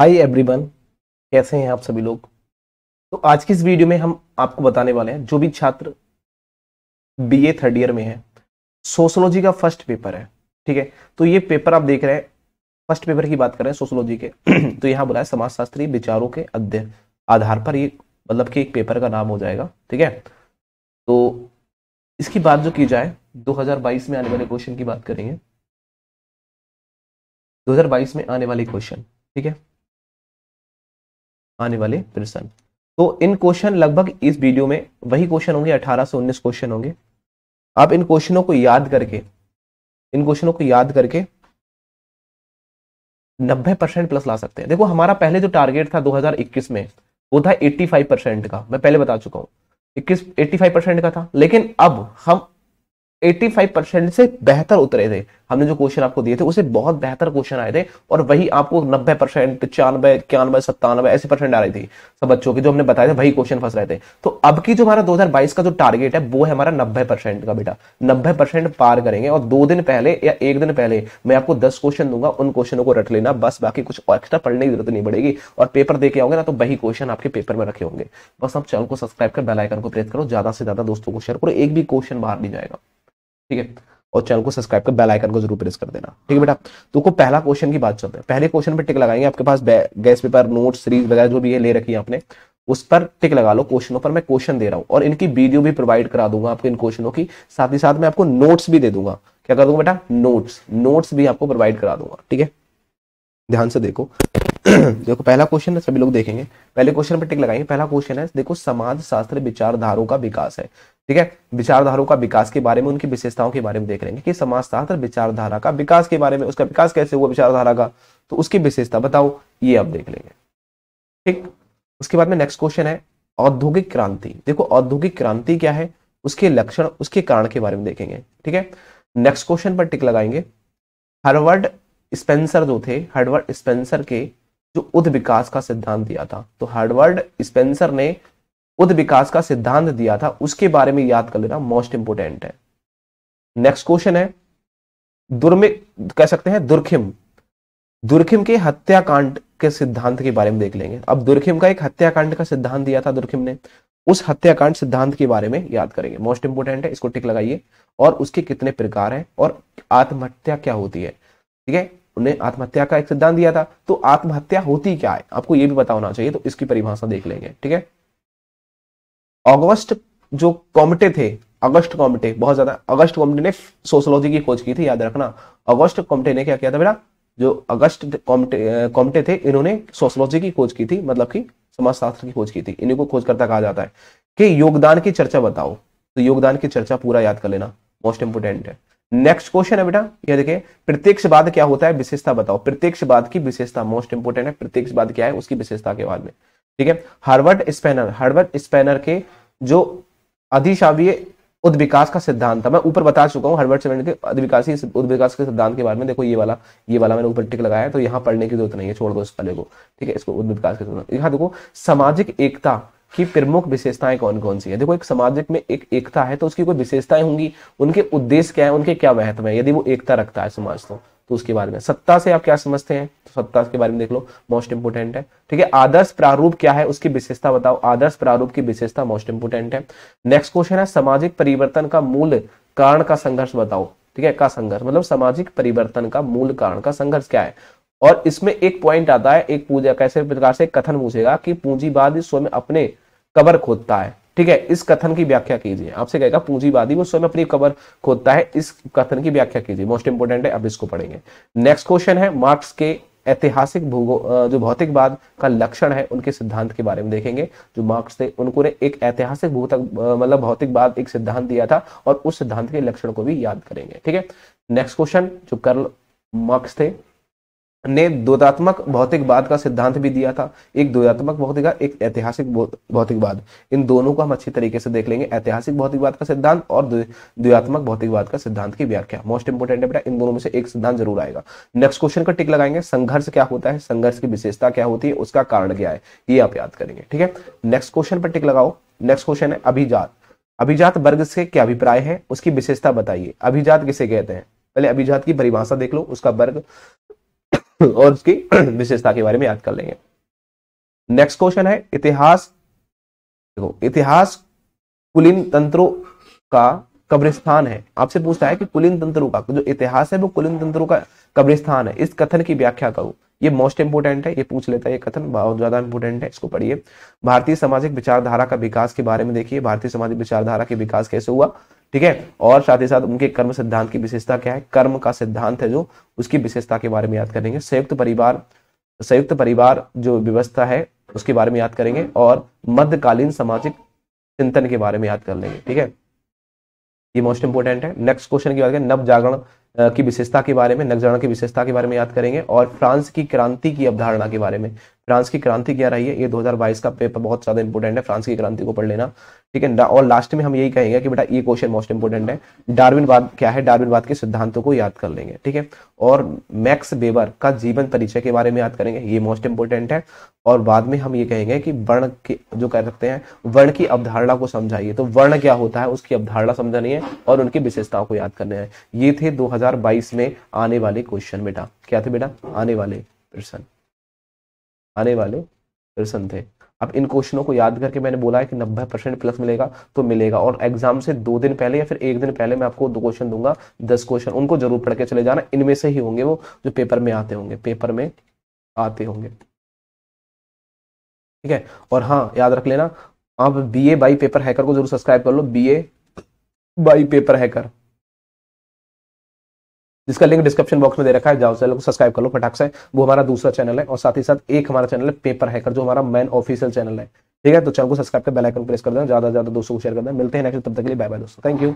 hi everyone कैसे हैं आप सभी लोग तो आज की इस वीडियो में हम आपको बताने वाले हैं जो भी छात्र बीए थर्ड ईयर में है सोशोलॉजी का फर्स्ट पेपर है ठीक है तो ये पेपर आप देख रहे हैं फर्स्ट पेपर की बात कर रहे हैं सोशोलॉजी के तो यहाँ बोला है समाजशास्त्री विचारों के अध्ययन आधार पर ये मतलब कि एक पेपर का नाम हो जाएगा ठीक है तो इसकी बात जो की जाए दो में आने वाले क्वेश्चन की बात करेंगे दो में आने वाले क्वेश्चन ठीक है आने वाले प्रश्न तो इन क्वेश्चन लगभग इस वीडियो में वही क्वेश्चन होंगे अठारह से उन्नीस क्वेश्चन होंगे आप इन क्वेश्चनों को याद करके इन क्वेश्चनों को याद करके 90 परसेंट प्लस ला सकते हैं देखो हमारा पहले जो टारगेट था 2021 में वो था 85 परसेंट का मैं पहले बता चुका हूँ इक्कीस 85 परसेंट का था लेकिन अब हम 85 से बेहतर उतरे थे हमने जो क्वेश्चन आपको दिए थे उसे बहुत बेहतर क्वेश्चन आए थे और वही आपको 90 परसेंट छियानवे इक्यानवे सत्तानवे ऐसे परसेंट आ रही थी सब बच्चों के जो हमने बताए थे वही क्वेश्चन फंस रहे थे तो अब की जो हमारा 2022 का जो टारगेट है वो है हमारा 90 परसेंट का बेटा 90 परसेंट पार करेंगे और दो दिन पहले या एक दिन पहले मैं आपको दस क्वेश्चन दूंगा उन क्वेश्चनों को रट लेना बस बाकी कुछ एक्स्ट्रा पढ़ने की जरूरत नहीं पड़ेगी और पेपर दे के आओगे ना तो वही क्वेश्चन आपके पेपर में रखे होंगे बस आप चैनल को सब्सक्राइब कर बेलाइकन को प्रेस करो ज्यादा से ज्यादा दोस्तों को शेयर करो एक भी क्वेश्चन बाहर नहीं जाएगा ठीक है और चैनल को सब्सक्राइब कर बेल आइकन को जरूर प्रेस कर देना ठीक है बेटा तो को पहला क्वेश्चन की बात चलते हैं पहले क्वेश्चन पे टिक लगाएंगे आपके पास गैस पेपर नोट सीरीज वगैरह जो भी है ले रखी है आपने उस पर टिक लगा लो क्वेश्चनों पर मैं क्वेश्चन दे रहा हूँ और इनकी वीडियो भी प्रोवाइड करा दूंगा आपको इन क्वेश्चनों की साथ ही साथ मैं आपको नोट्स भी दे दूंगा क्या कर दूंगा बेटा नोट्स नोट्स भी आपको प्रोवाइड करा दूंगा ठीक है ध्यान से देखो देखो पहला क्वेश्चन है सभी लोग देखेंगे पहले क्वेश्चन पर टिक लगाएंगे पहला क्वेश्चन है देखो समाज शास्त्र विचारधारों का विकास है ठीक है विचारधारों का विकास के बारे में उनकी विशेषताओं के बारे में देख रहे कि समाज शास्त्र विचारधारा का विकास के बारे में उसका विकास कैसे हुआ विचारधारा का तो उसकी विशेषता बताओ ये आप देख लेंगे ठीक उसके बाद में नेक्स्ट क्वेश्चन है औद्योगिक क्रांति देखो औद्योगिक क्रांति क्या है उसके लक्षण उसके कारण के बारे में देखेंगे ठीक है नेक्स्ट क्वेश्चन पर टिक लगाएंगे हार्वर्ड स्पेंसर जो थे हार्वर्ड स्पेंसर के जो उद विकास का सिद्धांत दिया था तो हार्डवर्ड स्पेंसर ने उद विकास का सिद्धांत दिया था उसके बारे में याद कर लेना मोस्ट इंपोर्टेंट है नेक्स्ट क्वेश्चन है दुर्मिक कह सकते हैं दुर्खिम दुर्खिम के हत्याकांड के सिद्धांत के बारे में देख लेंगे अब दुर्खिम का एक हत्याकांड का सिद्धांत दिया था दुर्खिम ने उस हत्याकांड सिद्धांत के बारे में याद करेंगे मोस्ट इंपोर्टेंट है इसको टिक लगाइए और उसके कितने प्रकार हैं और आत्महत्या क्या होती है ठीक है उन्हें आत्महत्या का एक सिद्धांत दिया था तो आत्महत्या होती क्या है आपको यह भी पता होना चाहिए तो इसकी परिभाषा देख लेंगे ठीक है ऑगस्ट जो कॉमटे थे अगस्त कॉमिटे बहुत ज्यादा अगस्त कॉमिटे ने सोशोलॉजी की खोज की थी याद रखना अगस्त कॉमटे ने क्या किया था बेटा जो अगस्त कॉमटे कॉमटे थे इन्होंने सोशोलॉजी की खोज की थी मतलब कि समाजशास्त्र की खोज की थी इन्हीं को खोजकर्ता कहा जाता है कि योगदान की चर्चा बताओ तो योगदान की चर्चा पूरा याद कर लेना मोस्ट इंपोर्टेंट है नेक्स्ट क्वेश्चन है बेटा ये देखिए प्रत्यक्षवाद क्या होता है विशेषता बताओ प्रत्यक्षवाद की विशेषता मोस्ट इंपोर्टेंट है बाद क्या है उसकी विशेषता के बारे में ठीक है हार्वर्ड स्पेनर हार्वर्ड स्पेनर के जो अधिशावीय उद्विकास का सिद्धांत था मैं ऊपर बता चुका हूं हर्बर्ट स्पेनर के उद्विकासी उद्विकास के सिद्धांत के बारे में देखो ये वाला ये वाला मैंने ऊपर टिक लगाया तो यहां पढ़ने की जरूरत नहीं है छोड़ दो इस वाले को ठीक है इसको उद्विकास के सिद्धांत यहां देखो सामाजिक एकता कि प्रमुख विशेषताएं कौन कौन सी है देखो एक सामाजिक में एक एकता है तो उसकी कोई विशेषताएं होंगी उनके उद्देश्य क्या है उनके क्या महत्व है यदि वो एकता रखता है समाज तो तो उसके बारे में सत्ता से आप क्या समझते हैं तो सत्ता के बारे में देख लो मोस्ट इंपोर्टेंट है ठीक है आदर्श प्रारूप क्या है उसकी विशेषता बताओ आदर्श प्रारूप की विशेषता मोस्ट इंपोर्टेंट है नेक्स्ट क्वेश्चन है सामाजिक परिवर्तन का मूल कारण का संघर्ष बताओ ठीक है का संघर्ष मतलब सामाजिक परिवर्तन का मूल कारण का संघर्ष क्या है और इसमें एक पॉइंट आता है एक पूजा कैसे प्रकार से कथन पूछेगा कि पूंजीवादी स्वयं अपने कबर खोदता है ठीक है इस कथन की व्याख्या कीजिए आपसे कहेगा पूंजीवादी वो स्वयं अपनी कबर खोदता है इस कथन की व्याख्या कीजिए मोस्ट इंपोर्टेंट है अब इसको पढ़ेंगे नेक्स्ट क्वेश्चन है मार्क्स के ऐतिहासिक भूगो जो भौतिकवाद का लक्षण है उनके सिद्धांत के बारे में देखेंगे जो मार्क्स थे उनको ने एक ऐतिहासिक भूतक मतलब भौतिकवाद एक सिद्धांत दिया था और उस सिद्धांत के लक्षण को भी याद करेंगे ठीक है नेक्स्ट क्वेश्चन जो कर्ल मार्क्स थे ने द्वैतात्मक भौतिकवाद का सिद्धांत भी दिया था एक द्वैतात्मक भौतिक एक ऐतिहासिक भौतिकवाद इन दोनों को हम अच्छी तरीके से देख लेंगे ऐतिहासिक भौतिकवाद का सिद्धांत और द्वियात्मक भौतिकवाद का सिद्धांत की व्याख्या मोस्ट इंपोर्टेंट है बेटा इन दोनों में से एक सिद्धांत जरूर आएगा नेक्स्ट क्वेश्चन का टिक लगाएंगे संघर्ष क्या होता है संघर्ष की विशेषता क्या होती है उसका कारण क्या है ये आप याद करेंगे ठीक है नेक्स्ट क्वेश्चन पर टिक लगाओ नेक्स्ट क्वेश्चन है अभिजात अभिजात वर्ग से क्या अभिप्राय है उसकी विशेषता बताइए अभिजात किसे कहते हैं पहले अभिजात की परिभाषा देख लो उसका वर्ग और उसकी विशेषता के बारे में याद कर लेंगे नेक्स्ट क्वेश्चन है इतिहास देखो इतिहास कुलीन तंत्रों का कब्रिस्तान है आपसे पूछता है कि कुलीन तंत्रों का जो इतिहास है वो कुलीन तंत्रों का कब्रिस्तान है इस कथन की व्याख्या करो ये मोस्ट इंपोर्टेंट है ये पूछ लेता है ये कथन बहुत ज्यादा इंपोर्टेंट है इसको पढ़िए भारतीय सामाजिक विचारधारा का विकास के बारे में देखिए भारतीय सामाजिक विचारधारा के विकास कैसे हुआ ठीक है और साथ ही साथ उनके कर्म सिद्धांत की विशेषता क्या है कर्म का सिद्धांत है जो उसकी विशेषता के बारे में याद करेंगे संयुक्त परिवार संयुक्त परिवार जो व्यवस्था है उसके बारे में याद करेंगे और मध्यकालीन सामाजिक चिंतन के बारे में याद कर लेंगे ठीक है ये मोस्ट इंपोर्टेंट है नेक्स्ट क्वेश्चन की बात करें नव जागरण की विशेषता के बारे में नगजाना की विशेषता के बारे में याद करेंगे और फ्रांस की क्रांति की अवधारणा के बारे में फ्रांस की क्रांति क्या रही है ये 2022 का पेपर बहुत ज़्यादा इंपॉर्टेंट है फ्रांस की क्रांति को पढ़ लेना ठीक है और लास्ट में हम यही कहेंगे कि बेटा ये क्वेश्चन मोस्ट इंपॉर्टेंट है बाद क्या है बाद के सिद्धांतों को याद कर लेंगे ठीक है और मैक्स बेबर का जीवन परिचय के बारे में याद करेंगे ये मोस्ट इंपॉर्टेंट है और बाद में हम ये कहेंगे कि वर्ण के जो कह सकते हैं वर्ण की अवधारणा को समझाइए तो वर्ण क्या होता है उसकी अवधारणा समझानी है और उनकी विशेषताओं को याद करने हैं ये थे दो हजार 2022 में आने वाले क्वेश्चन बेटा क्या थे बेटा आने वाले प्रश्न आने वाले प्रश्न थे अब इन क्वेश्चनों को याद करके मैंने बोला है कि 90 परसेंट प्लस मिलेगा तो मिलेगा और एग्जाम से दो दिन पहले या फिर एक दिन पहले मैं आपको दो क्वेश्चन दूंगा दस क्वेश्चन उनको जरूर पढ़ के चले जाना इनमें से ही होंगे वो जो पेपर में आते होंगे पेपर में आते होंगे ठीक है और हाँ याद रख लेना आप B A by paper hacker को जरूर सब्सक्राइब कर लो B A by paper hacker जिसका लिंक डिस्क्रिप्शन बॉक्स में दे रखा है जाओ चैनल को सब्सक्राइब कर लो फटाक से वो हमारा दूसरा चैनल है और साथ ही साथ एक हमारा चैनल है पेपर हैकर जो हमारा मेन ऑफिशियल चैनल है ठीक है तो चैनल को सब्सक्राइब कर बेल आइकन प्रेस कर देना ज्यादा से ज्यादा दोस्तों को शेयर कर देना मिलते हैं नेक्स्ट तब तक के लिए बाय बाय दोस्तों थैंक यू